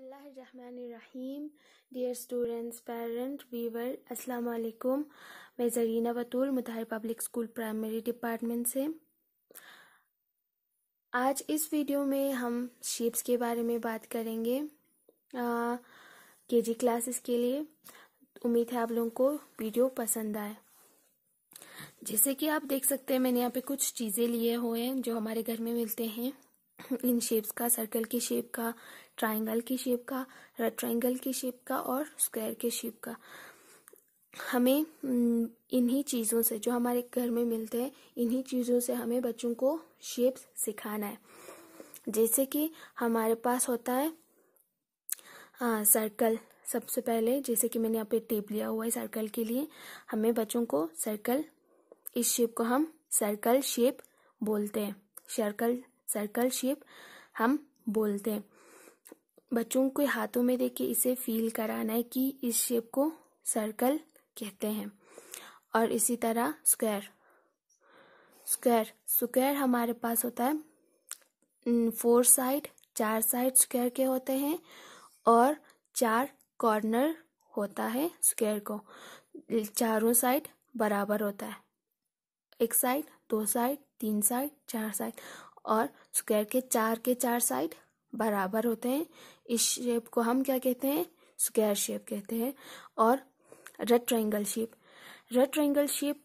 बसमीम dear students parent Weaver अस्सलाम वालेकुम मैं Zareena Batool Mutahir public school primary department से आज इस वीडियो में हम शेप्स के बारे में बात करेंगे के जी क्लासेस के लिए उम्मीद है आप लोगों को वीडियो पसंद आए जैसे कि आप देख सकते हैं मैंने यहाँ पे कुछ चीज़ें लिए हुए हैं जो हमारे घर में मिलते हैं इन शेप्स का सर्कल की शेप का ट्राइंगल की शेप का रेक्ट्राइंगल की शेप का और स्क्वायर के शेप का हमें इन्हीं चीज़ों से जो हमारे घर में मिलते हैं इन्हीं चीज़ों से हमें बच्चों को शेप्स सिखाना है जैसे कि हमारे पास होता है आ, सर्कल सबसे पहले जैसे कि मैंने यहाँ पे टेप लिया हुआ है सर्कल के लिए हमें बच्चों को सर्कल इस शेप को हम सर्कल शेप बोलते हैं सर्कल सर्कल शेप हम बोलते हैं बच्चों के हाथों में देके इसे फील कराना है कि इस शेप को सर्कल कहते हैं और इसी तरह स्क्वायर स्क्वायर स्क्वायर हमारे पास होता है फोर साइड चार साइड स्क्वायर के होते हैं और चार कॉर्नर होता है स्क्वायर को चारों साइड बराबर होता है एक साइड दो साइड तीन साइड चार साइड और स्क्वायर के चार के चार साइड बराबर होते हैं इस शेप को हम क्या कहते हैं स्क्वायर शेप कहते हैं और red triangle shape red triangle shape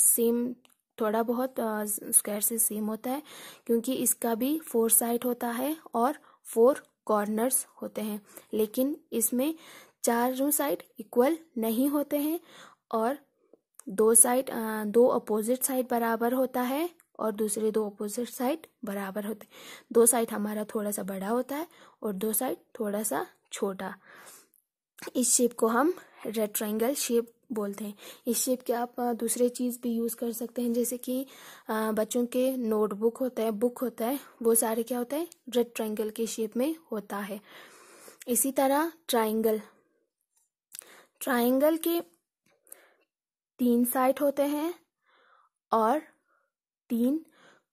same थोड़ा बहुत स्क्वायर से सेम होता है क्योंकि इसका भी फोर साइड होता है और फोर कॉर्नर्स होते हैं लेकिन इसमें चारों साइड इक्वल नहीं होते हैं और दो साइड दो अपोजिट साइड बराबर होता है और दूसरे दो अपोजिट साइड बराबर होते दो साइड हमारा थोड़ा सा बड़ा होता है और दो साइड थोड़ा सा छोटा इस शेप को हम रेट्राइंगल शेप बोलते हैं इस शेप के आप दूसरे चीज़ भी यूज़ कर सकते हैं जैसे कि बच्चों के नोटबुक होता है बुक होता है वो सारे क्या हैं रेड रेट्राइंगल के शेप में होता है इसी तरह ट्राइंगल ट्राइंगल के तीन साइड होते हैं और तीन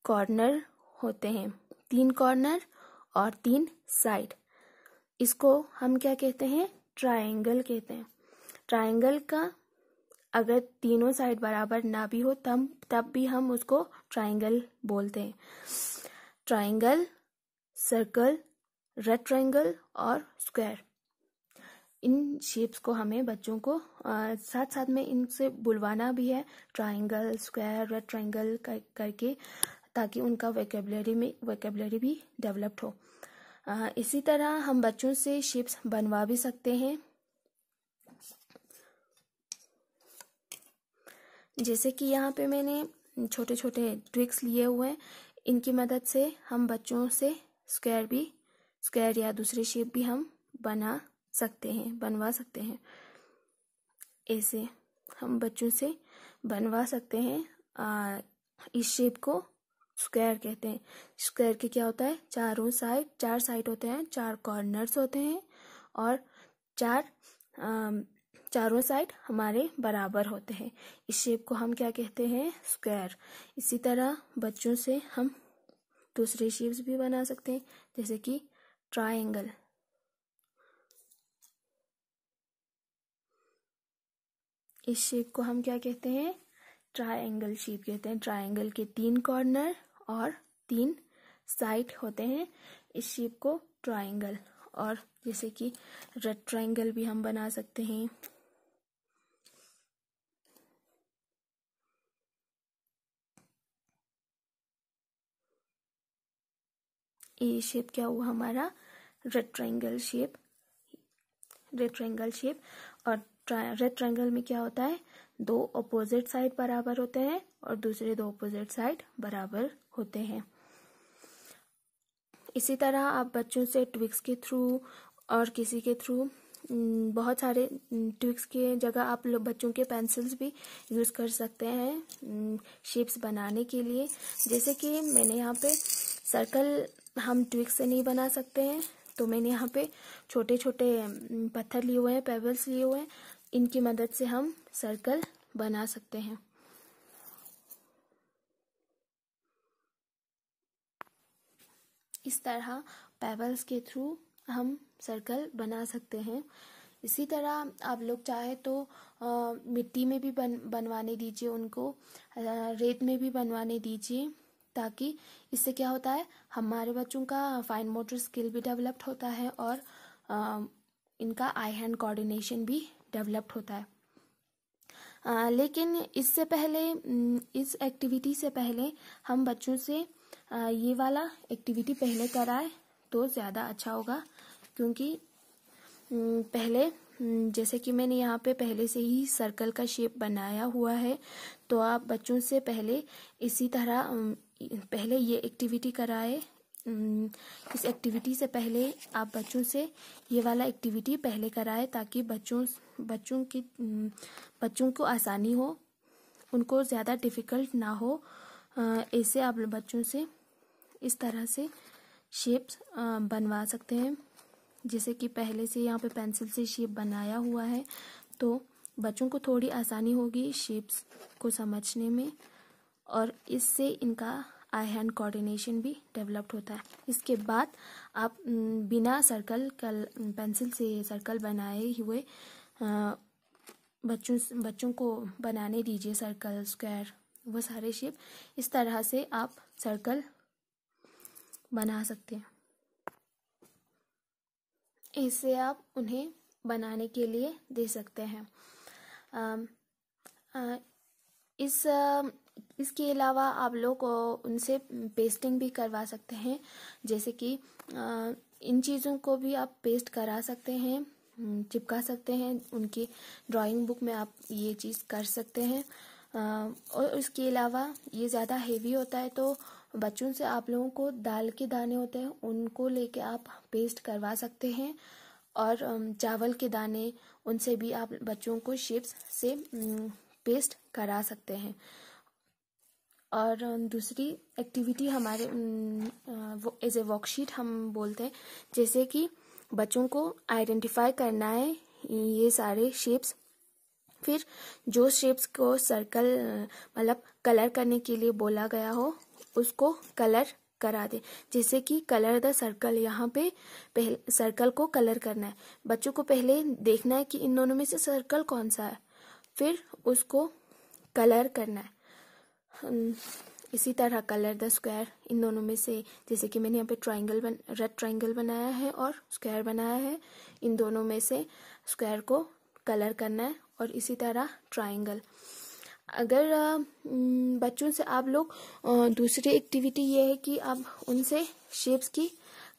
कॉर्नर होते हैं तीन कॉर्नर और तीन साइड इसको हम क्या कहते हैं ट्रायंगल कहते हैं ट्रायंगल का अगर तीनों साइड बराबर ना भी हो तब तब भी हम उसको ट्रायंगल बोलते हैं ट्रायंगल सर्कल रेक्ट्रेंगल और स्क्वायर इन शेप्स को हमें बच्चों को आ, साथ साथ में इनसे बुलवाना भी है ट्राइंगल स्क्वायर रेड ट्राइंगल कर, करके ताकि उनका वेकेबलरी में वेकेबलरी भी डेवलप्ड हो आ, इसी तरह हम बच्चों से शेप्स बनवा भी सकते हैं जैसे कि यहाँ पे मैंने छोटे छोटे ट्विक्स लिए हुए हैं इनकी मदद से हम बच्चों से स्क्वायर भी स्क्वायर या दूसरे शेप भी हम बना सकते हैं बनवा सकते हैं ऐसे हम बच्चों से बनवा सकते हैं आ, इस शेप को स्क्वायर कहते हैं स्क्वायर के क्या होता है चारों साइड चार साइड होते हैं चार कॉर्नर्स होते हैं और चार आ, चारों साइड हमारे बराबर होते हैं इस शेप को हम क्या कहते हैं स्क्वायर इसी तरह बच्चों से हम दूसरे शेप्स भी बना सकते हैं जैसे कि ट्राइंगल इस शेप को हम क्या कहते हैं ट्राइंगल शेप कहते हैं ट्राइंगल के तीन कॉर्नर और तीन साइड होते हैं इस शेप को ट्राइंगल और जैसे कि रेड ट्राइंगल भी हम बना सकते हैं ये शेप क्या हुआ हमारा red triangle shape red triangle shape और रेड ट्रायंगल में क्या होता है दो अपोजिट साइड बराबर होते हैं और दूसरे दो अपोजिट साइड बराबर होते हैं इसी तरह आप बच्चों से ट्विक्स के थ्रू और किसी के थ्रू बहुत सारे ट्विक्स के जगह आप लोग बच्चों के पेंसिल्स भी यूज़ कर सकते हैं शेप्स बनाने के लिए जैसे कि मैंने यहाँ पे सर्कल हम ट्विक्स से नहीं बना सकते हैं तो मैंने यहाँ पे छोटे छोटे पत्थर लिए हुए हैं पेबल्स लिए हुए हैं इनकी मदद से हम सर्कल बना सकते हैं इस तरह पेबल्स के थ्रू हम सर्कल बना सकते हैं इसी तरह आप लोग चाहे तो आ, मिट्टी में भी बन बनवाने दीजिए उनको आ, रेत में भी बनवाने दीजिए ताकि इससे क्या होता है हमारे बच्चों का फाइन मोटर स्किल भी डेवलप्ड होता है और आ, इनका आई हैंड कोऑर्डिनेशन भी डेवलप्ड होता है आ, लेकिन इससे पहले इस एक्टिविटी से पहले हम बच्चों से आ, ये वाला एक्टिविटी पहले कराए तो ज़्यादा अच्छा होगा क्योंकि पहले जैसे कि मैंने यहाँ पे पहले से ही सर्कल का शेप बनाया हुआ है तो आप बच्चों से पहले इसी तरह पहले ये एक्टिविटी कराए इस एक्टिविटी से पहले आप बच्चों से ये वाला एक्टिविटी पहले कराए ताकि बच्चों बच्चों की बच्चों को आसानी हो उनको ज़्यादा डिफ़िकल्ट ना हो ऐसे आप बच्चों से इस तरह से शेप्स बनवा सकते हैं जैसे कि पहले से यहाँ पे पेंसिल से शेप बनाया हुआ है तो बच्चों को थोड़ी आसानी होगी शेप्स को समझने में और इससे इनका आई हैंड कोऑर्डिनेशन भी डेवलप्ड होता है इसके बाद आप बिना सर्कल कल पेंसिल से सर्कल बनाए हुए बच्चों बच्चों को बनाने दीजिए सर्कल स्क्वायर वो सारे शेप इस तरह से आप सर्कल बना सकते हैं इससे आप उन्हें बनाने के लिए दे सकते हैं इस इसके अलावा आप लोग उनसे पेस्टिंग भी करवा सकते हैं जैसे कि इन चीज़ों को भी आप पेस्ट करा सकते हैं चिपका सकते हैं उनकी ड्राइंग बुक में आप ये चीज़ कर सकते हैं और इसके अलावा ये ज़्यादा हेवी होता है तो बच्चों से आप लोगों को दाल के दाने होते हैं उनको लेके आप पेस्ट करवा सकते हैं और चावल के दाने उनसे भी आप बच्चों को शेप्स से पेस्ट करा सकते हैं और दूसरी एक्टिविटी हमारे वो एज ए वर्कशीट हम बोलते हैं जैसे कि बच्चों को आइडेंटिफाई करना है ये सारे शेप्स फिर जो शेप्स को सर्कल मतलब कलर करने के लिए बोला गया हो उसको कलर करा दे जैसे कि कलर द सर्कल यहाँ पे पहले सर्कल को कलर करना है बच्चों को पहले देखना है कि इन दोनों में से सर्कल कौन सा है फिर उसको कलर करना है इसी तरह कलर द स्क्वायर इन दोनों में से जैसे कि मैंने यहाँ पे ट्राइंगल बन रेड ट्राइंगल बनाया है और स्क्वायर बनाया है इन दोनों में से स्क्वायर को कलर करना है और इसी तरह ट्राइंगल अगर बच्चों से आप लोग दूसरी एक्टिविटी ये है कि आप उनसे शेप्स की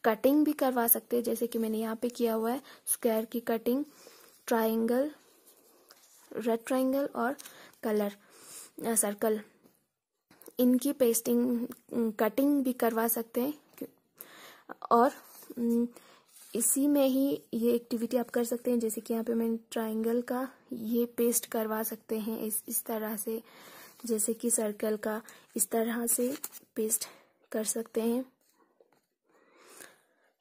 कटिंग भी करवा सकते हैं जैसे कि मैंने यहाँ पे किया हुआ है स्क्वायर की कटिंग ट्राइंगल रेड ट्राइंगल और कलर सर्कल इनकी पेस्टिंग कटिंग भी करवा सकते हैं और इसी में ही ये एक्टिविटी आप कर सकते हैं जैसे कि यहाँ पे मैंने ट्राइंगल का ये पेस्ट करवा सकते हैं इस इस तरह से जैसे कि सर्कल का इस तरह से पेस्ट कर सकते हैं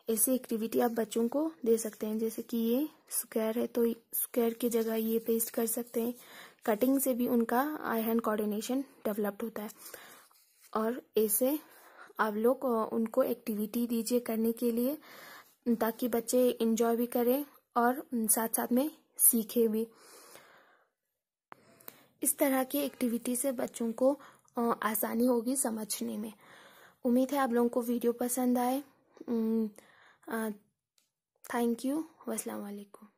ऐसी एक्टिविटी आप बच्चों को दे सकते हैं जैसे कि ये स्क्वायर है तो स्क्वायर की जगह ये पेस्ट कर सकते हैं कटिंग से भी उनका आई हैंड कोऑर्डिनेशन डेवलप्ड होता है और ऐसे आप लोग उनको एक्टिविटी दीजिए करने के लिए ताकि बच्चे इंजॉय भी करें और साथ साथ में सीखे भी इस तरह की एक्टिविटी से बच्चों को आसानी होगी समझने में उम्मीद है आप लोगों को वीडियो पसंद आए थैंक यू वालेकुम